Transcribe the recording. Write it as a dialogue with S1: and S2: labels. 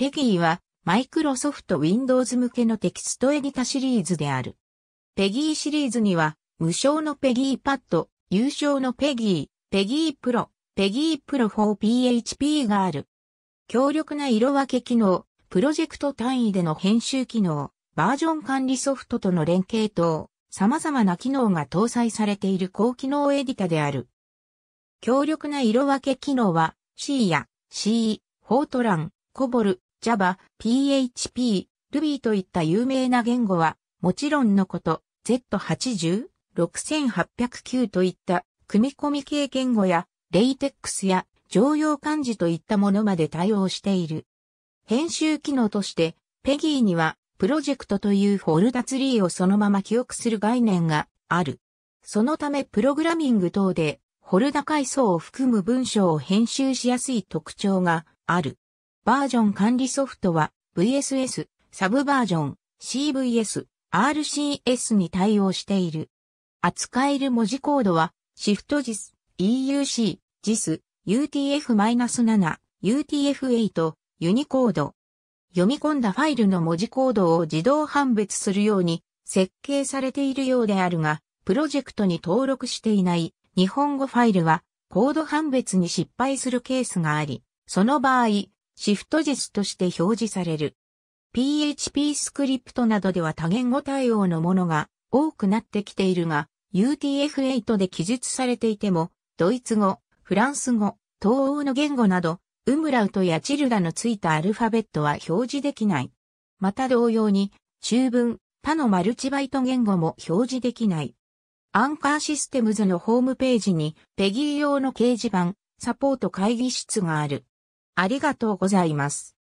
S1: ペ
S2: ギーは、マイクロソフト Windows 向けのテキストエディタシリーズである。ペギーシリーズには、無償のペギーパッド、優償のペギー、ペギープロ、ペギープロ 4PHP がある。強力な色分け機能、プロジェクト単位での編集機能、バージョン管理ソフトとの連携等、様々な機能が搭載されている高機能エディタである。強力な色分け機能は C や C、フォートラン、コボル、Java、PHP、Ruby といった有名な言語は、もちろんのこと、Z80、6809といった組み込み系言語や、レイテックスや常用漢字といったものまで対応している。編集機能として、ペギーには、プロジェクトというフォルダツリーをそのまま記憶する概念がある。そのためプログラミング等で、フォルダ階層を含む文章を編集しやすい特徴がある。バージョン管理ソフトは VSS、サブバージョン、CVS、RCS に対応している。扱える文字コードは、ShiftGIS、EUC、GIS、UTF-7、UTF-8、ユニコード。読み込んだファイルの文字コードを自動判別するように設計されているようであるが、プロジェクトに登録していない日本語ファイルはコード判別に失敗するケースがあり、その場合、シフト実として表示される。PHP スクリプトなどでは多言語対応のものが多くなってきているが、UTF-8 で記述されていても、ドイツ語、フランス語、東欧の言語など、ウムラウトやチルダのついたアルファベットは表示できない。また同様に、中文、他のマルチバイト言語も表示できない。アンカーシステムズのホームページに、ペギー用の掲示板、サポート会議室がある。ありがとうございます。